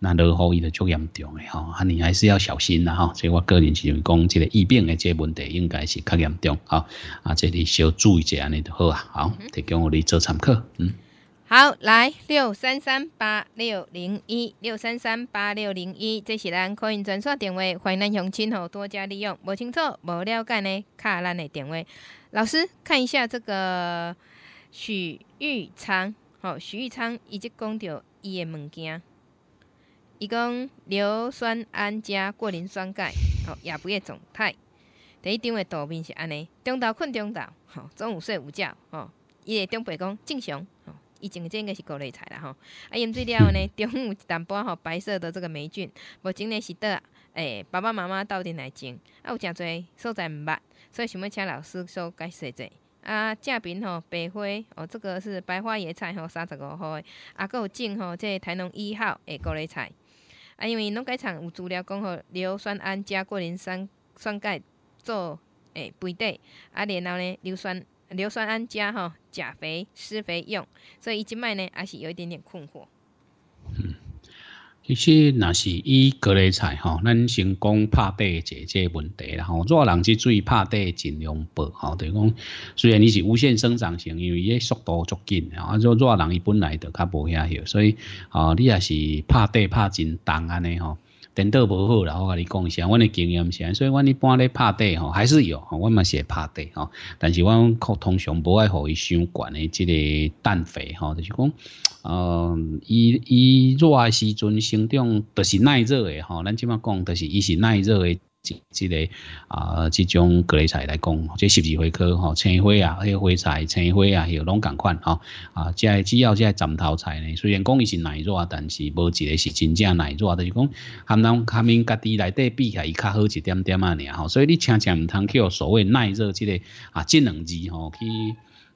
那落后伊的足严重的哈，啊，你还是要小心啦哈，所以我个人是讲，这个疫病的这问题应该是较严重哈，啊，这里小注意一下尼就好啊，好，提供我你做参考，嗯。好，来六三三八六零一六三三八六零一，这是咱可以转线电话，欢迎咱乡亲吼多加利用。无清楚无了解呢，卡咱的电话。老师看一下这个许玉昌，吼，许玉昌一直讲着伊的物件。伊讲硫酸铵加过磷酸钙，吼，也不易总态。第一张的图片是安尼，中昼困中吼、好，中午睡午觉，伊的中白工正常。吼、以前这该是高丽菜了吼。啊因水了呢，中有淡薄吼白色的这个霉菌，目前呢是得诶爸爸妈妈斗阵来种，啊有诚侪所在毋捌，所以想要请老师说解释者。啊这边吼白花哦，这个是白花野菜吼三十五号，啊个有种吼即台农一号诶高丽菜，啊因为农改场有资料讲吼硫酸铵加过磷酸酸钙做诶肥底，啊然后呢硫酸硫酸铵加吼。钾肥施肥用，所以一即摆呢还是有一点点困惑。其实那是伊隔类菜哈，咱先讲拍底解决问题啦吼。热人注意拍底尽量薄，吼，等于讲虽然你是无限生长型，因为伊速度足紧啊，做热人伊本来就较无遐个，所以哦你也是拍底拍真重安尼吼。颠倒无好，然后我甲你讲一下，阮嘅经验先，所以，阮一般咧拍地吼，还是有吼，阮嘛是会拍地吼，但是，阮靠通常无爱互伊伤悬的即个氮肥吼，就是讲，呃，伊伊热时阵生长，都是耐热诶吼，咱即满讲，都是伊是耐热诶。即即个啊，即种各类菜来讲，即十字花科吼青花啊，迄花菜、青花啊，有拢共款吼啊。即个只要即个长头菜呢。虽然讲伊是耐热，但是无一个是真正耐热，就是讲含囊含面家己内底比起来，伊较好一点点啊尔吼。所以你千千唔通去互所谓耐热即个啊，即两字吼去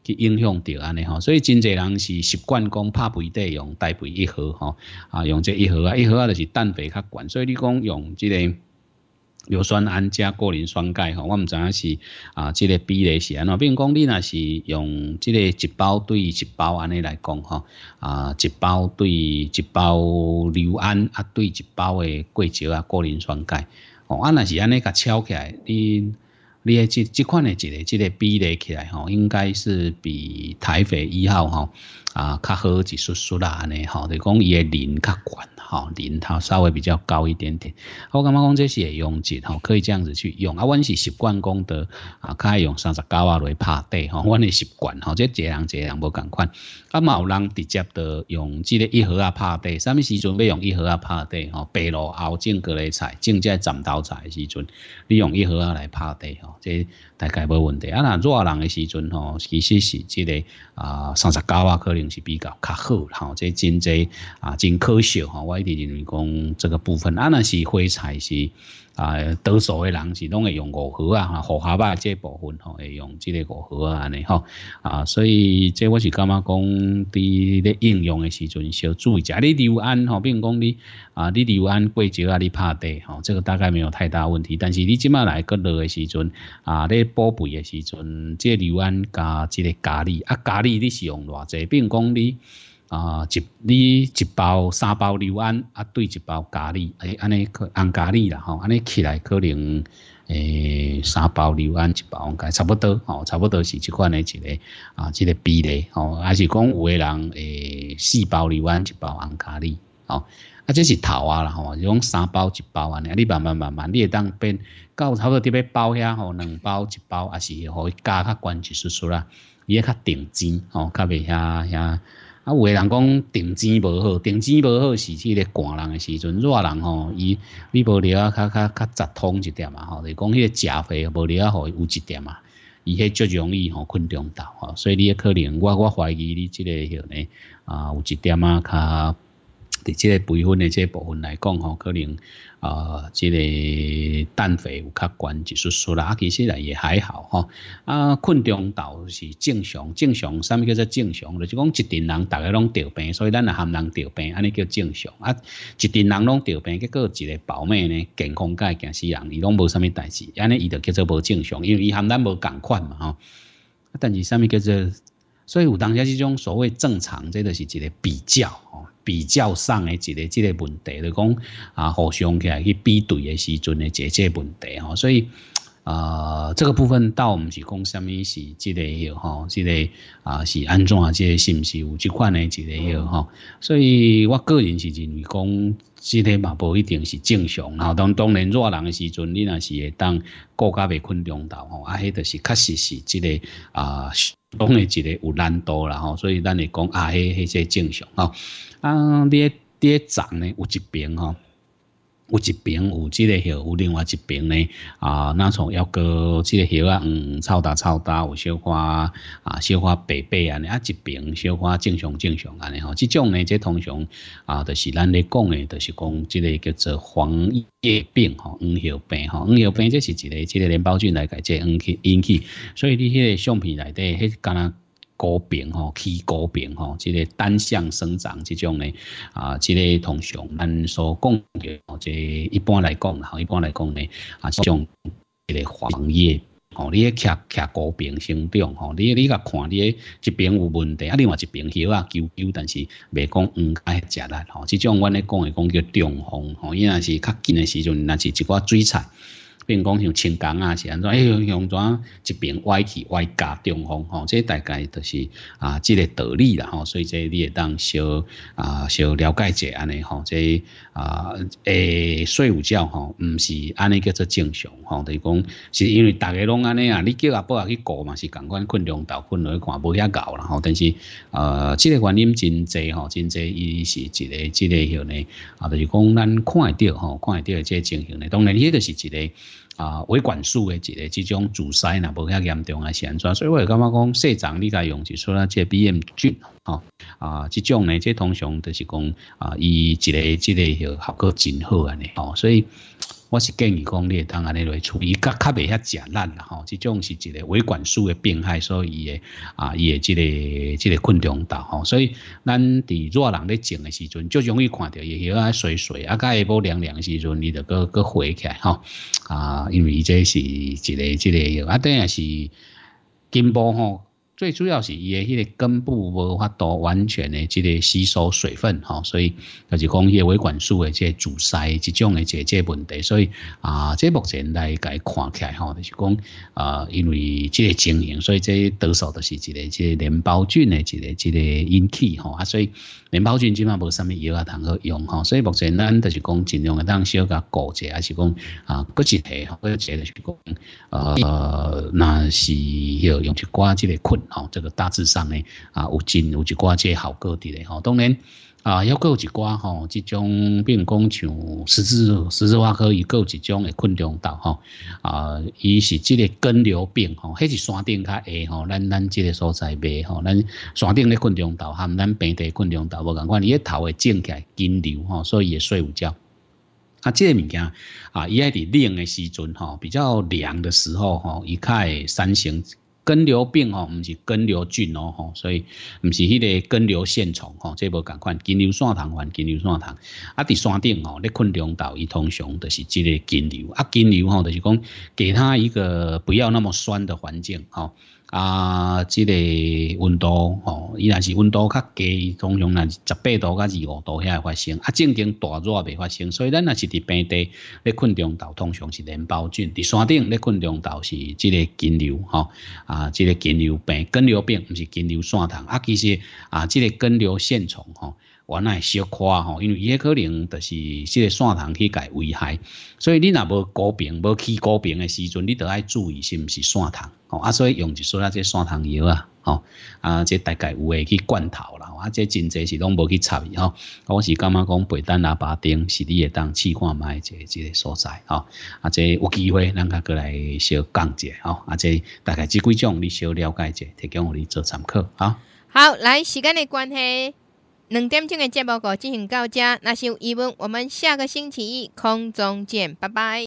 去影响到安尼吼。所以真侪人是习惯讲拍肥底用大肥一号吼啊，用即一号啊，一号啊就是蛋白较悬。所以你讲用即个。硫酸铵加过磷酸钙吼，我毋知影是啊，即个比例是安怎？比如讲，你那是用即个一包对一包安尼来讲吼，啊，一包对一包硫铵啊，对一包的过少啊，过磷酸钙，哦，啊，那是安尼甲敲起来，你你诶，即即款诶一个即个比例起来吼，应该是比台肥一号吼啊较好一丝丝啦安尼吼，就讲伊诶磷较悬。好，零头稍微比较高一点点。我感觉讲这些用钱吼可以这样子去用。啊，阮是习惯讲德啊，较爱用三十高瓦来拍地，吼，阮 的习惯，吼，即个人一个人无同款。啊，嘛有人直接的用即个一盒啊拍地，啥物时阵要用一盒啊拍地？吼，白露后种各类菜，种在斩刀菜时阵，你用一盒啊来拍地，吼，即。大概无问题啊！那热人的时阵吼，其实是即个啊，三十九啊，可能是比较较好，吼，即真侪啊，真可惜吼，直认为讲这个部分啊，那是火柴是。啊，多数诶人是拢会用五合啊，五合吧，这部分吼、会用这个五合啊，安尼吼啊，所以这我是感觉讲，伫咧应用诶时阵，小注意一下。你留安吼，比如讲你啊，你留安过节啊，你拍地吼，这个大概没有太大问题。但是你即马来个热诶时阵啊，咧补肥诶时阵，这留安加这个咖喱啊，咖喱你是用偌济？比如讲你。啊，一你一包三包牛安啊，对一包咖喱，哎，安尼咖咖喱啦吼，安尼起来可能诶三包牛安一包咖喱差不多吼，差不多是这款的一个啊，这个比例吼，还是讲有个人诶四包牛安一包咖喱吼，啊，这是头啊啦吼，是讲三包一包安尼，啊，你慢慢慢慢，你会当变到差不多特别包遐吼，两包一包，啊，是可以加较关注疏疏啦，伊也较定尖吼，较袂遐遐。啊，有诶人讲定钱无好，定钱无好是即个寒人诶时阵，热人吼伊你无了，较较较杂通一点嘛吼。就讲迄个食法无了吼有一点嘛，伊迄最容易吼困中昼吼，所以你可能我我怀疑你即个迄个啊有一点啊，较伫即个培训诶即部分来讲吼，可能。啊，即个氮肥有较悬，就是说啦，啊，其实呢也还好哈。啊，困中倒是正常，正常，啥物叫做正常？就是讲一群人大家拢得病，所以咱也含人得病，安尼叫正常啊。一群人拢得病，结果一个保妹呢，健康界惊死人，伊拢无啥物代志，安尼伊就叫做无正常，因为伊含咱无共款嘛吼。啊，但是啥物叫做？所以有当下这种所谓正常，这个是一个比较哦，比较上的一个这个问题，就讲啊互相起来去比对的时阵的这些问题哦，所以。啊，这个部分到毋是讲什么，是个类，吼，这个啊，是安怎，这个是毋是有这款的之类，吼。所以我个人是认为讲，这个嘛不一定是正常。然后当当然热人的时候，你也是会当更加被困中到，吼。啊，迄个是确实是这个啊，当的一个有难度了，吼。所以咱会讲啊，迄些正常啊。啊，你第层呢有一边，吼。有一边有这个叶，有另外一边呢，啊，那从要个这个叶啊，嗯，超大超大，有小花啊，小花白白啊，一边小花正常正常啊，吼，这种呢，这通常啊，就是咱咧讲的，就是讲这个叫做黄叶病吼，黄叶病吼，黄叶病这是一个，这个连孢菌来改这引起，所以你迄个相片内底迄个。高病吼，起高病吼，即个单向生长即种呢，啊，即个通常，咱所讲诶，即一般来讲啦，一般来讲呢，啊，这种即个黄叶，吼，你咧徛吃高病生长吼，你你甲看，你咧一边有问题，啊，另外一边起啊求揪，但是未讲唔爱食啦，吼，即种我咧讲诶，讲叫中风，吼，伊若是较近诶时阵，若是一挂水菜。并讲像青江啊是安怎，哎像像怎一边歪起歪加中风吼，这大概著是啊，即个道理啦吼。所以这你也当小啊小了解者安尼吼。这啊诶睡午觉吼，唔是安尼叫做正常吼，著是讲是因为大家拢安尼啊，你叫阿伯去顾嘛，是感觉困两道困落去，看无遐够啦吼。但是呃，即个原因真侪吼，真侪伊是一个，即个叫呢啊，就是讲咱看得着吼，看得诶，即个情形呢。当然，迄著是一个。啊，微管束嘅一个即种阻塞呐，无遐严重啊，是安怎？所以我感觉讲，社长你个用就出了这 B M 菌，吼啊，即种呢，即通常都是讲啊，伊一个即个效果真好安尼，哦，所以。我是建议讲，你当安尼来处理，较较未遐食烂啦吼。这种是一个维管束的病害，所以的啊，伊的这个这个困中到吼。所以咱伫热人咧种的时阵，就容易看到伊许啊水水啊，加下晡凉凉的时阵，你就搁搁回起来吼啊，因为伊这是一个一个啊，等下是进步吼。最主要是伊个迄个根部无法度完全的即个吸收水分吼，所以就是讲伊个维管束的即个阻塞即种的即个即个问题，所以啊，即目前来解看起来吼，就是讲啊，因为即个情形，所以即多数都是一个即个镰孢菌的即个即个引起吼啊，所以。面包砖之嘛冇甚物药啊，通好用吼，所以目前，咱就是讲尽量的当小个过节，还是讲啊搁吼，搁一嗰就是讲，呃，那是要用一寡即个困吼，这个大致上咧，啊，有进有一寡即好果伫咧，吼，当然。啊，要够一寡吼，即种病讲像十字十字花科，伊够一种的昆虫道吼。啊，伊是即个根瘤病吼，迄是山顶较下吼，咱咱即个所在未吼，咱山顶咧昆虫道含咱平地昆虫道无共款，伊个头会种起来根瘤吼，所以会睡午觉。啊，即个物件啊，伊爱伫冷的时阵吼，比较凉的时候吼，伊较会山形。根瘤病吼，唔是根瘤菌哦吼，所以唔是迄个根瘤线虫吼，这无同款。根瘤线虫环，根瘤线虫，啊，伫山顶吼咧两岛伊通常就是即个根瘤啊，根瘤吼，就是讲给他一个不要那么酸的环境哦。啊，即个温度吼，伊若是温度较低，通常若是十八度甲二五度遐会发生，啊，正经大热未发生，所以咱若是伫平地咧困中岛，通常是连孢菌；伫山顶咧困中岛是即个金瘤吼啊，即个金瘤病、根瘤病毋是金瘤线虫，啊，其实啊，即个根瘤线虫吼。我那小夸吼，因为伊可能就是即个线虫去解危害，所以你若无高病、无起高病的时阵，你都爱注意是毋是线虫吼啊，所以用一少啦即线虫药啊吼啊，即大概有诶去罐头啦啊，即真济是拢无去插伊吼。我是感觉讲北单拿巴丁是你会当看化一即即个所在吼啊，即有机会咱甲过来小讲解吼啊，即大概即几种你小了解者，提供我你做参考啊。好，来时间的关系。两点钟的节目告进行到这，那些有疑问，我们下个星期一空中见，拜拜。